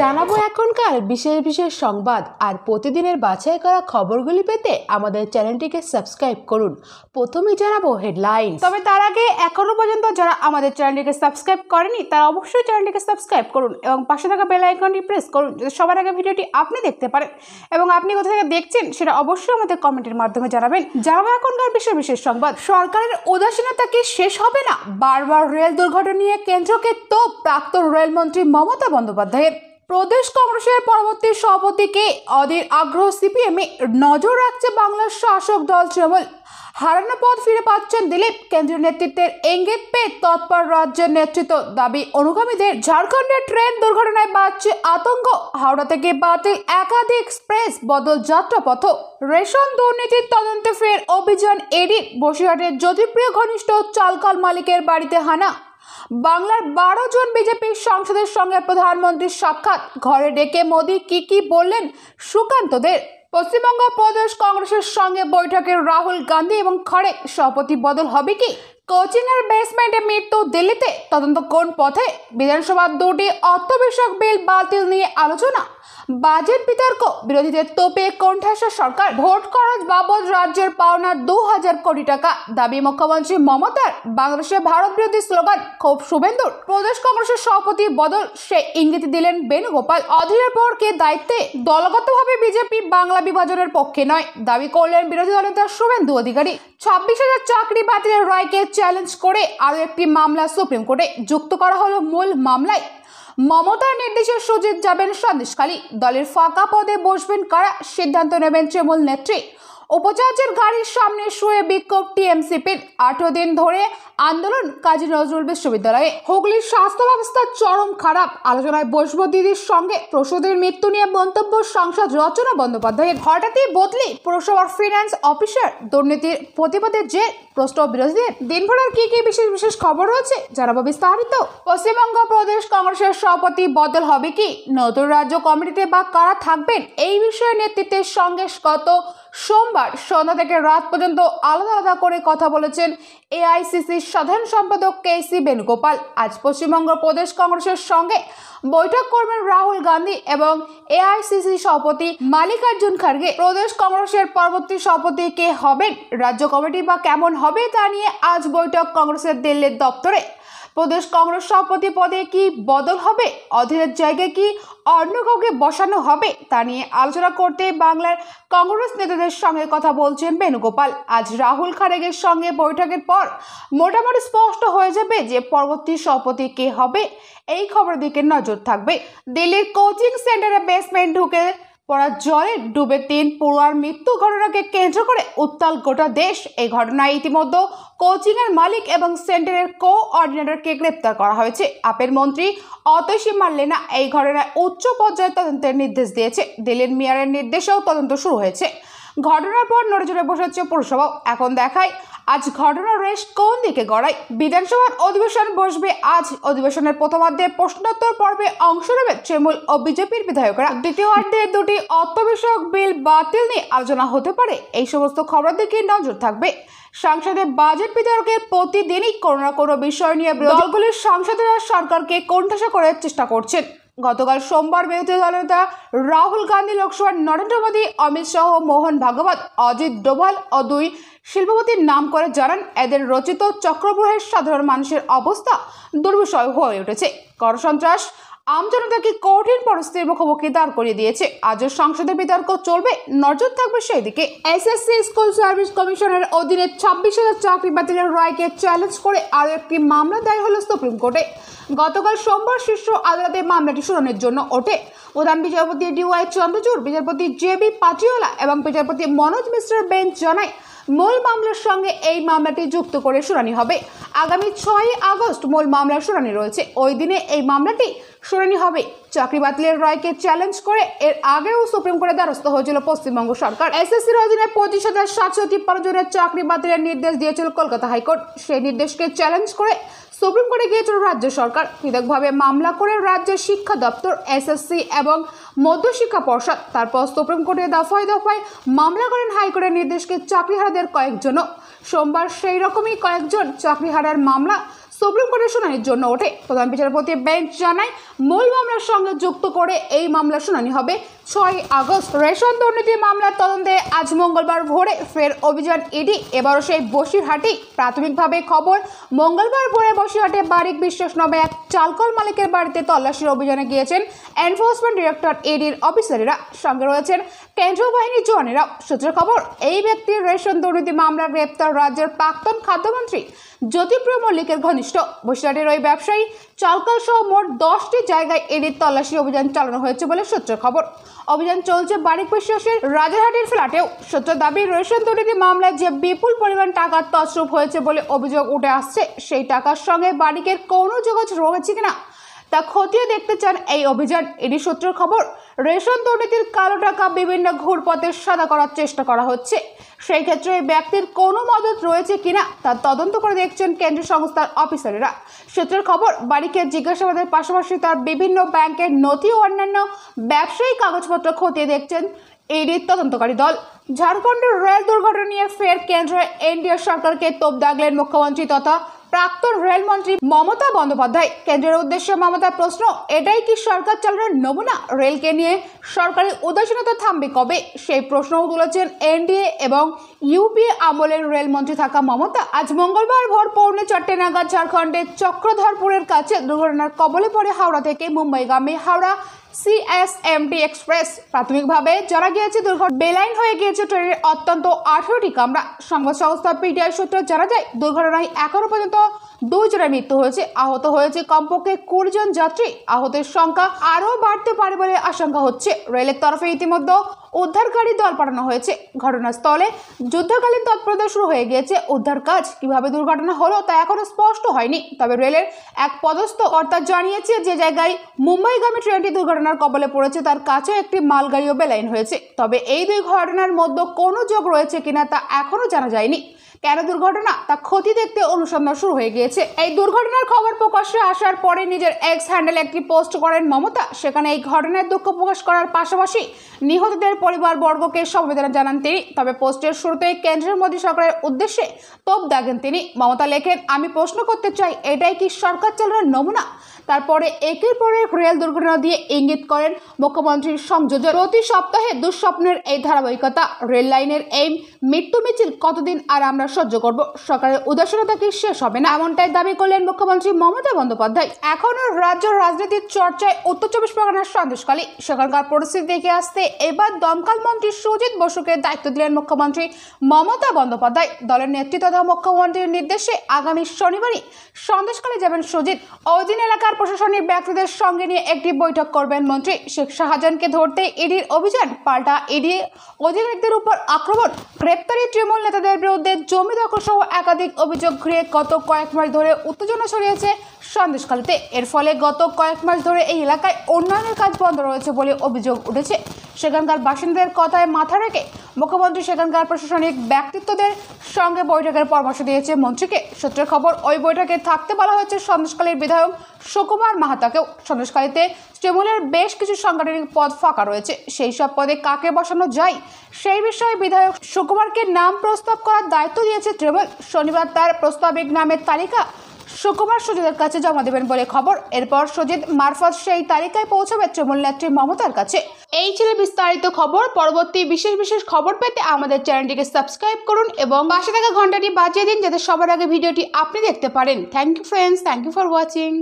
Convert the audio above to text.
জানাবো এখনকার বিশেষ বিশেষ সংবাদ আর প্রতিদিনের বাছাই করা খবরগুলি পেতে আমাদের চ্যানেলটিকে সাবস্ক্রাইব করুন প্রথমে জানাবো হেডলাইন তবে তার আগে এখনও পর্যন্ত যারা আমাদের চ্যানেলটিকে সাবস্ক্রাইব করেনি তারা অবশ্যই চ্যানেলটিকে সাবস্ক্রাইব করুন এবং পাশে থাকা বেল আইকনটি প্রেস করুন যাতে সবার আগে ভিডিওটি আপনি দেখতে পারেন এবং আপনি কোথা থেকে দেখছেন সেটা অবশ্যই আমাদের কমেন্টের মাধ্যমে জানাবেন জানাবো এখনকার বিশেষ বিশেষ সংবাদ সরকারের উদাসীনতা কি শেষ হবে না বারবার রেল দুর্ঘটনা নিয়ে কেন্দ্রকে তো প্রাক্তন রেলমন্ত্রী মমতা বন্দ্যোপাধ্যায়ের প্রদেশ কংগ্রেসের পরবর্তী সভাপতিকে অধীর আগ্রহ সিপিএমে নজর রাখছে বাংলার শাসক দল তৃণমূল হারানো পদ ফিরে পাচ্ছেন দিলীপ কেন্দ্রীয় নেতৃত্বের ইঙ্গিত পেয়ে তৎপর রাজ্যের নেতৃত্ব দাবি অনুগামীদের ঝাড়খণ্ডের ট্রেন দুর্ঘটনায় বাড়ছে আতঙ্ক হাওড়া থেকে বাতিল একাধিক এক্সপ্রেস বদল যাত্রাপথ রেশন দুর্নীতির তদন্তে ফের অভিযান এডি বসিরহাটের জ্যোতিপ্রিয় ঘনিষ্ঠ চালকাল মালিকের বাড়িতে হানা বাংলার বারো জন বিজেপি সংসদের সঙ্গে প্রধানমন্ত্রীর সাক্ষাৎ ঘরে ডেকে মোদি কি কি বললেন সুকান্তদের পশ্চিমবঙ্গ প্রদেশ কংগ্রেসের সঙ্গে বৈঠকে রাহুল গান্ধী এবং খড়ে সভাপতি বদল হবে কি কোচিংয়ের বেসমেন্টে মৃত্যু দিল্লিতে তদন্ত কোন পথে বিধানসভার দুটি অর্থ বিল বাতিল নিয়ে আলোচনা বাজেট বিতর্ক বিরোধীদের তোপে কণ্ঠাসা সরকার ভোট খরচ বাবদ রাজ্যের পাওনা দু হাজার কোটি টাকা দাবি মুখ্যমন্ত্রী মমতার বাংলাদেশে ভারত বিরোধী স্লোগান ক্ষোভ শুভেন্দুর প্রদেশ কংগ্রেসের সভাপতি বদল সে ইঙ্গিত দিলেন বেণুগোপাল অধীরের পর কে দায়িত্বে দলগতভাবে বিজেপি বাংলা বিভাজনের পক্ষে নয় দাবি করলেন বিরোধী নেতা শুভেন্দু অধিকারী ছাব্বিশ হাজার চাকরি বাতিলের রায়কে চ্যালেঞ্জ করে আরও একটি মামলা সুপ্রিম কোর্টে যুক্ত করা হলো মূল মামলায় মমতার নির্দেশে সুজিত যাবেন সন্দেশখালী দলের ফাঁকা পদে বসবেন কারা সিদ্ধান্ত নেবেন তৃণমূল নেত্রী উপাচার্যের গাড়ির সামনে শুয়ে বিক্ষোভ টিএমসিপির আঠেরো দিন ধরে আন্দোলন কাজী নজরুল বিশ্ববিদ্যালয়ে হুগলির স্বাস্থ্য ব্যবস্থা চরম খারাপ আলোচনায় বসব দিদির সঙ্গে প্রসূতির মৃত্যু নিয়ে মন্তব্য সাংসদ রচনা বন্দ্যোপাধ্যায়ের হঠাৎই বদলি পুরসভার ফিনান্স অফিসার দুর্নীতির প্রতিবাদে যে প্রশ্ন বিরোধীদের দিনভরের কি কি বিশেষ বিশেষ খবর রয়েছে জানাবো বিস্তারিত পশ্চিমবঙ্গ প্রদেশ কংগ্রেসের সভাপতি বদল হবে কি নতুন রাজ্য কমিটিতে বা কারা থাকবেন এই বিষয়ে নেতৃত্বের সঙ্গে গত সোমবার সন্ধ্যা থেকে রাত পর্যন্ত আলাদা আলাদা করে কথা বলেছেন এআইসিসির সাধারণ সম্পাদক কে সি বেণুগোপাল আজ পশ্চিমবঙ্গ প্রদেশ কংগ্রেসের সঙ্গে বৈঠক করবেন রাহুল গান্ধী এবং এআইসিসি সভাপতি মালিকার্জুন খার্গে প্রদেশ কংগ্রেসের পরবর্তী সভাপতি কে হবেন রাজ্য কমিটি বা কেমন হবে তা নিয়ে আজ বৈঠক কংগ্রেসের দিল্লির দপ্তরে প্রদেশ কংগ্রেস সভাপতি পদে কি বদল হবে অধীরের জায়গায় কি অন্য কাউকে বসানো হবে তা নিয়ে আলোচনা করতে বাংলার কংগ্রেস নেতাদের সঙ্গে কথা বলছেন বেণুগোপাল আজ রাহুল খারেগের সঙ্গে বৈঠকের পর মোটামুটি স্পষ্ট হয়ে যাবে যে পরবর্তী সভাপতি কে হবে এই খবরের দিকে নজর থাকবে দিল্লির কোচিং সেন্টারে বেসমেন্ট ঢুকে পরা জলে ডুবে তিন পড়ুয়ার মৃত্যু ঘটনাকে কেন্দ্র করে উত্তাল গোটা দেশ এই ঘটনায় ইতিমধ্যে কোচিংয়ের মালিক এবং সেন্টারের কো অর্ডিনেটরকে গ্রেপ্তার করা হয়েছে আপের মন্ত্রী অতসী মার্লেনা এই ঘটনায় উচ্চ পর্যায়ে তদন্তের নির্দেশ দিয়েছে দিল্লির মিয়ারের নির্দেশেও তদন্ত শুরু হয়েছে ঘটনার পর নড়েচড়ে বসেছে পুরসভাও এখন দেখায় আজ ঘটনার রেশ কোন দিকে গড়ায় বিধানসভার অধিবেশন বসবে আজ অধিবেশনের প্রথমার্ধে প্রশ্নোত্তর পর্বে অংশ নেবে তৃণমূল ও বিজেপির বিধায়করা দ্বিতীয়ার্ধে দুটি অর্থবিষয়ক বিল বাতিল নিয়ে আলোচনা হতে পারে এই সমস্ত খবরের দিকে নজর থাকবে সংসদে বাজেট বিতর্কে প্রতিদিনই কোনো না কোনো বিষয় নিয়ে দলগুলির সাংসদেরা সরকারকে কণ্ঠাসা করার চেষ্টা করছেন গতকাল সোমবার বিরোধী দলনেতা রাহুল গান্ধী লোকসভার নরেন্দ্র মোদী অমিত শাহ মোহন ভাগবত অজিত ডোভাল ও দুই শিল্পপতির নাম করে জানান এদের রচিত চক্রব্রহের সাধারণ মানুষের অবস্থা দুর্বিষয় হয়ে উঠেছে করসন্ত্রাস আমজনতাকে কঠিন পরিস্থিতির মুখোমুখি দাঁড় করিয়ে দিয়েছে আজও সংসদে বিতর্ক চলবে নজর থাকবে সেই দিকে এসএসসি স্কুল সার্ভিস কমিশনের অধীনে ছাব্বিশ হাজার চাকরি বাতিলের রায়কে চ্যালেঞ্জ করে আরও একটি মামলা দায়ী হলো সুপ্রিম কোর্টে গতকাল সোমবার শীর্ষ আদালতে মামলাটি শুনানির জন্য ওঠে প্রধান বিচারপতি ডিওয়াই চন্দ্রচূড় বিচারপতি জে বি পাচিওলা এবং বিচারপতি মনোজ মিশ্রের বেঞ্চ জানায় মূল মামলার সঙ্গে এই মামলাটি যুক্ত করে শুনানি হবে আগামী ছয় আগস্ট মূল মামলার শুনানি রয়েছে ওই দিনে এই মামলাটি শুনানি হবে চাকরি বাতিলের রায়কে চ্যালেঞ্জ করে এর আগেও সুপ্রিম কোর্টের দ্বারস্থ হয়েছিল পশ্চিমবঙ্গ সরকার এসএসসির অধীনে পঁচিশ হাজার সাতশো তিপ্পান্ন জনের চাকরি বাতিলের নির্দেশ দিয়েছিল কলকাতা হাইকোর্ট সেই নির্দেশকে চ্যালেঞ্জ করে সুপ্রিম কোর্টে গিয়েছিল রাজ্য সরকার পৃথকভাবে মামলা করে রাজ্যের শিক্ষা দপ্তর এসএসসি এবং মধ্যশিক্ষা পর্ষদ তারপর সুপ্রিম কোর্টে দফায় দফায় মামলা করেন হাইকোর্টের নির্দেশকে চাকরিহারাদের কয়েকজনও সোমবার সেই রকমই কয়েকজন চাকরিহারার মামলা সুপ্রিম কোর্টের শুনানির জন্য ওঠে প্রধান বিচারপতি বেঞ্চ জানায় মূল মামলার সঙ্গে যুক্ত করে এই মামলার শুনানি হবে ছয় আগস্ট রেশন দুর্নীতি মামলার তদন্তে আজ মঙ্গলবার ভোরে ফের অভিযান ইডি এবারও সেই বসিরহাটি প্রাথমিকভাবে খবর মঙ্গলবার ভোরে বসিরহাটে বারিক বিশ্বাস নামে এক চালকল মালিকের বাড়িতে তল্লাশির অভিযানে গিয়েছেন এনফোর্সমেন্ট ডিরেক্টর এডির অফিসারেরা সঙ্গে রয়েছেন কেন্দ্রীয় বাহিনীর জওয়ানেরা সূত্রের খবর এই ব্যক্তির রেশন দুর্নীতি মামলা গ্রেপ্তার রাজ্যের প্রাক্তন খাদ্যমন্ত্রী জ্যোতিপ্রিয় মল্লিকের ঘনিষ্ঠ বসিরহাটের ওই ব্যবসায়ী চালকাল সহ মোট দশটি জায়গায় এনে তল্লাশি অভিযান চালানো হয়েছে বলে সূত্র খবর অভিযান চলছে বাড়ি বিশ্বাসের রাজারহাটের ফ্ল্যাটেও সূত্র দাবি রেশন দুর্নীতি মামলায় যে বিপুল পরিমাণ টাকার তছরূপ হয়েছে বলে অভিযোগ উঠে আসছে সেই টাকার সঙ্গে বাড়িকের কোনো যোগাযোগ রয়েছে কিনা তা খতিয়ে দেখতে চান এই অভিযান এটি সূত্রের খবর রেশন দুর্নীতির কালো টাকা বিভিন্ন ঘুরপথে সাদা করার চেষ্টা করা হচ্ছে সেই ক্ষেত্রে এই ব্যক্তির কোনো মদত রয়েছে কিনা তা তদন্ত করে দেখছেন কেন্দ্রীয় সংস্থার অফিসারেরা সূত্রের খবর বাড়িকে জিজ্ঞাসাবাদের পাশাপাশি তার বিভিন্ন ব্যাংকের নথি ও অন্যান্য ব্যবসায়ী কাগজপত্র খতিয়ে দেখছেন ইডির তদন্তকারী দল ঝাড়খণ্ডের রেল দুর্ঘটনা নিয়ে ফের কেন্দ্রে এনডিএ সরকারকে তোপ দাগলেন মুখ্যমন্ত্রী তথা প্রাক্তন রেলমন্ত্রী মমতা বন্দ্যোপাধ্যায় কেন্দ্রের উদ্দেশ্যে মমতার প্রশ্ন এটাই কি সরকার চালানোর নমুনা রেলকে নিয়ে সরকারের উদাসীনতা থামবে কবে সেই প্রশ্নও তুলেছেন এনডিএ এবং ইউপিএ আমলের রেলমন্ত্রী থাকা মমতা আজ মঙ্গলবার ভোর পৌনে চট্টে নাগাদ ঝাড়খণ্ডের চক্রধরপুরের কাছে দুর্ঘটনার কবলে পড়ে হাওড়া থেকে মুম্বাইগামী হাওড়া সিএসএমটি এক্সপ্রেস প্রাথমিকভাবে জানা গিয়েছে দুর্ঘটনা বেলাইন হয়ে গিয়েছে ট্রেনের অত্যন্ত আঠারোটি কামরা সংবাদ সংস্থা পিটিআই সূত্রে জানা যায় দুর্ঘটনায় এখনও পর্যন্ত দুজনের মৃত্যু হয়েছে আহত হয়েছে কমপক্ষে কুড়ি জন যাত্রী আহতের সংখ্যা আরও বাড়তে পারে বলে আশঙ্কা হচ্ছে রেলের তরফে ইতিমধ্যে উদ্ধারকারী দল পাঠানো হয়েছে ঘটনাস্থলে যুদ্ধকালীন তৎপরতা শুরু হয়ে গিয়েছে উদ্ধার কাজ কিভাবে দুর্ঘটনা হলো তা এখনও স্পষ্ট হয়নি তবে রেলের এক পদস্থ অর্থাৎ জানিয়েছে যে জায়গায় মুম্বাইগামী ট্রেনটি দুর্ঘটনার কবলে পড়েছে তার কাছে একটি মালগাড়িও বেলাইন হয়েছে তবে এই দুই ঘটনার মধ্যে কোনো যোগ রয়েছে কিনা তা এখনও জানা যায়নি কেন দুর্ঘটনা তা ক্ষতি দেখতে অনুসন্ধান শুরু হয়ে গিয়েছে এই দুর্ঘটনার খবর প্রকাশ্যে আসার পরে নিজের এক্স হ্যান্ডেল একটি পোস্ট করেন মমতা সেখানে এই ঘটনায় দুঃখ প্রকাশ করার পাশাপাশি নিহতদের পরিবারবর্গকে সমবেদনা জানান তিনি তবে পোস্টের শুরুতেই কেন্দ্রের মোদী সরকারের উদ্দেশ্যে তোপ দাগেন তিনি মমতা লেখেন আমি প্রশ্ন করতে চাই এটাই কি সরকার চালানোর নমুনা তারপরে একের পরে রেল দুর্ঘটনা দিয়ে ইঙ্গিত করেন মুখ্যমন্ত্রীর সংযোজন প্রতি সপ্তাহে দুঃস্বপ্নের এই ধারাবাহিকতা রেল লাইনের এই মৃত্যু মিছিল কতদিন আর আমরা সহ্য করব সরকারের উদাসীনতা কি শেষ হবে না এমনটাই দাবি করলেন মুখ্যমন্ত্রী মমতা বন্দ্যোপাধ্যায় এখনও রাজ্য রাজনীতির চর্চায় উত্তর চব্বিশ পরগনার সন্দেশকালী সেখানকার পরিস্থিতি দেখে আসতে এবার দমকাল মন্ত্রী সুজিত বসুকে দায়িত্ব দিলেন মুখ্যমন্ত্রী মমতা বন্দ্যোপাধ্যায় দলের নেতৃত্ব তথা মুখ্যমন্ত্রীর নির্দেশে আগামী শনিবারই সন্দেশকালে যাবেন সুজিত ওই দিন এলাকার জেলার প্রশাসনিক ব্যক্তিদের সঙ্গে নিয়ে একটি বৈঠক করবেন মন্ত্রী শেখ শাহজাহানকে ধরতে ইডির অভিযান পাল্টা ইডি অধিকারীদের উপর আক্রমণ গ্রেপ্তারি তৃণমূল নেতাদের বিরুদ্ধে জমি দখল সহ একাধিক অভিযোগ ঘিরে গত কয়েক মাস ধরে উত্তেজনা ছড়িয়েছে সন্দেশখালীতে এর ফলে গত কয়েক মাস ধরে এই এলাকায় উন্নয়নের কাজ বন্ধ রয়েছে বলে অভিযোগ উঠেছে সেখানকার বাসিন্দাদের কথায় মাথা রেখে মুখ্যমন্ত্রী সেখানকার প্রশাসনিক ব্যক্তিত্বদের সঙ্গে বৈঠকের পরামর্শ দিয়েছে মন্ত্রীকে সূত্রের খবর ওই বৈঠকে থাকতে বলা হয়েছে সন্দেশকালীর বিধায়ক সুকুমার মাহাতাকেও সন্দেশকালীতে তৃণমূলের বেশ কিছু সাংগঠনিক পদ ফাঁকা রয়েছে সেই সব পদে কাকে বসানো যায় সেই বিষয়ে বিধায়ক সুকুমারকে নাম প্রস্তাব করার দায়িত্ব দিয়েছে তৃণমূল শনিবার তার প্রস্তাবিক নামের তালিকা সুকুমার সুজিতের কাছে জমা দেবেন বলে খবর এরপর সুজিত মারফত সেই তালিকায় পৌঁছবে তৃণমূল নেত্রী মমতার কাছে এই ছিল বিস্তারিত খবর পরবর্তী বিশেষ বিশেষ খবর পেতে আমাদের চ্যানেলটিকে সাবস্ক্রাইব করুন এবং পাশে থাকা ঘন্টাটি বাজিয়ে দিন যাতে সবার আগে ভিডিওটি আপনি দেখতে পারেন thank you friends thank you for watching